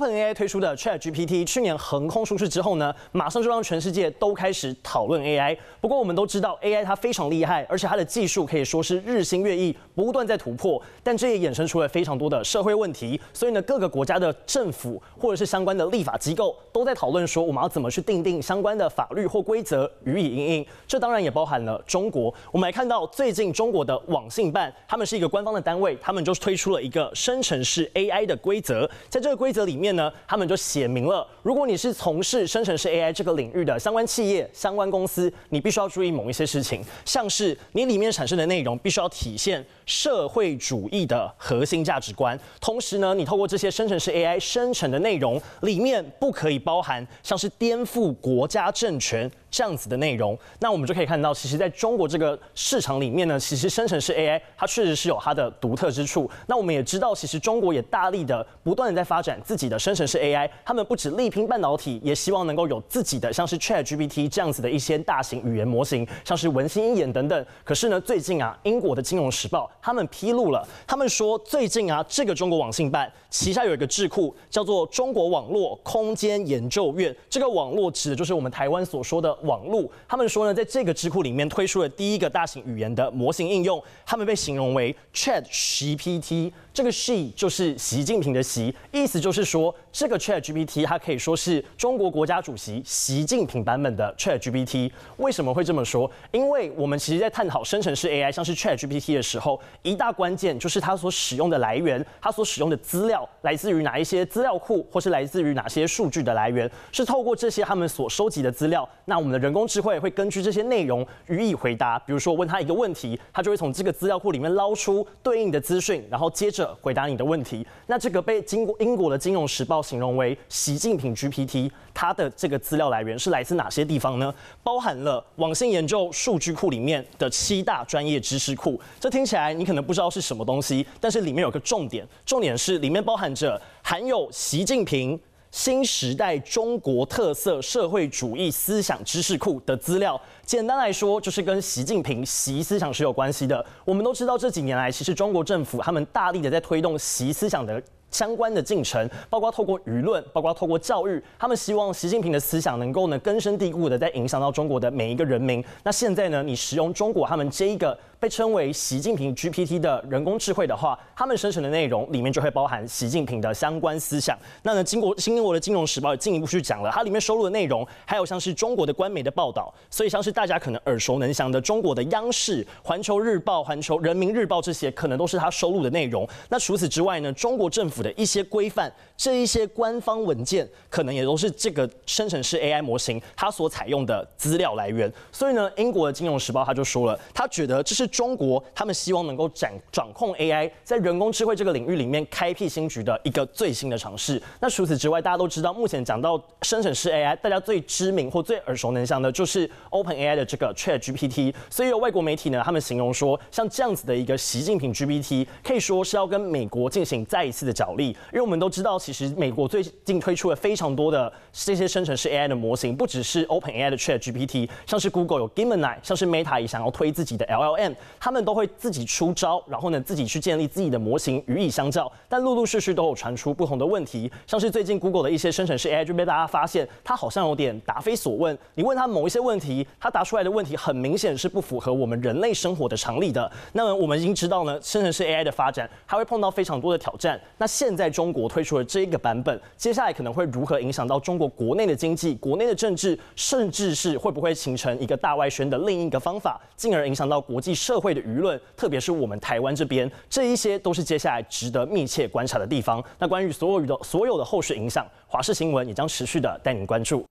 Open AI 推出的 Chat GPT 去年横空出世之后呢，马上就让全世界都开始讨论 AI。不过我们都知道 AI 它非常厉害，而且它的技术可以说是日新月异，不断在突破。但这也衍生出了非常多的社会问题，所以呢，各个国家的政府或者是相关的立法机构都在讨论说，我们要怎么去定定相关的法律或规则予以应应。这当然也包含了中国。我们来看到最近中国的网信办，他们是一个官方的单位，他们就推出了一个生成式 AI 的规则，在这个规则里面。面呢，他们就写明了，如果你是从事生成式 AI 这个领域的相关企业、相关公司，你必须要注意某一些事情，像是你里面产生的内容必须要体现社会主义的核心价值观，同时呢，你透过这些生成式 AI 生成的内容里面不可以包含像是颠覆国家政权。这样子的内容，那我们就可以看到，其实在中国这个市场里面呢，其实生成式 AI 它确实是有它的独特之处。那我们也知道，其实中国也大力的不断的在发展自己的生成式 AI，他们不止力拼半导体，也希望能够有自己的像是 ChatGPT 这样子的一些大型语言模型，像是文心一言等等。可是呢，最近啊，英国的金融时报他们披露了，他们说最近啊，这个中国网信办旗下有一个智库叫做中国网络空间研究院，这个网络指的就是我们台湾所说的。网络，他们说呢，在这个智库里面推出了第一个大型语言的模型应用，他们被形容为 ChatGPT。这个 she 就是习近平的习，意思就是说，这个 Chat GPT 它可以说是中国国家主席习近平版本的 Chat GPT。为什么会这么说？因为我们其实在探讨生成式 AI，像是 Chat GPT 的时候，一大关键就是它所使用的来源，它所使用的资料来自于哪一些资料库，或是来自于哪些数据的来源，是透过这些他们所收集的资料，那我们的人工智慧会根据这些内容予以回答。比如说问他一个问题，他就会从这个资料库里面捞出对应的资讯，然后接着。回答你的问题，那这个被英英国的《金融时报》形容为“习近平 GPT”，它的这个资料来源是来自哪些地方呢？包含了网信研究数据库里面的七大专业知识库，这听起来你可能不知道是什么东西，但是里面有个重点，重点是里面包含着含有习近平。新时代中国特色社会主义思想知识库的资料，简单来说就是跟习近平习思想是有关系的。我们都知道这几年来，其实中国政府他们大力的在推动习思想的相关的进程，包括透过舆论，包括透过教育，他们希望习近平的思想能够呢根深蒂固的在影响到中国的每一个人民。那现在呢，你使用中国他们这一个。被称为习近平 GPT 的人工智慧的话，他们生成的内容里面就会包含习近平的相关思想。那呢，经过新英国的金融时报也进一步去讲了，它里面收录的内容，还有像是中国的官媒的报道，所以像是大家可能耳熟能详的中国的央视、环球日报、环球人民日报这些，可能都是它收录的内容。那除此之外呢，中国政府的一些规范，这一些官方文件，可能也都是这个生成式 AI 模型它所采用的资料来源。所以呢，英国的金融时报他就说了，他觉得这是。中国他们希望能够掌掌控 AI 在人工智慧这个领域里面开辟新局的一个最新的尝试。那除此之外，大家都知道，目前讲到生成式 AI，大家最知名或最耳熟能详的就是 OpenAI 的这个 ChatGPT。所以有外国媒体呢，他们形容说，像这样子的一个习近平 GPT，可以说是要跟美国进行再一次的角力。因为我们都知道，其实美国最近推出了非常多的这些生成式 AI 的模型，不只是 OpenAI 的 ChatGPT，像是 Google 有 Gemini，像是 Meta 也想要推自己的 LLM。他们都会自己出招，然后呢，自己去建立自己的模型予以相较，但陆陆续续都有传出不同的问题，像是最近 Google 的一些生成式 AI 就被大家发现，它好像有点答非所问。你问他某一些问题，他答出来的问题很明显是不符合我们人类生活的常理的。那么我们已经知道呢，生成式 AI 的发展还会碰到非常多的挑战。那现在中国推出了这一个版本，接下来可能会如何影响到中国国内的经济、国内的政治，甚至是会不会形成一个大外宣的另一个方法，进而影响到国际？社会的舆论，特别是我们台湾这边，这一些都是接下来值得密切观察的地方。那关于所有的所有的后续影响，华视新闻也将持续的带您关注。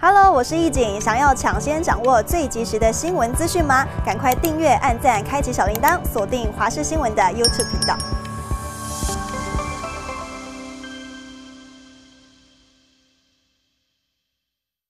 Hello，我是易景，想要抢先掌握最及时的新闻资讯吗？赶快订阅、按赞、开启小铃铛，锁定华视新闻的 YouTube 频道。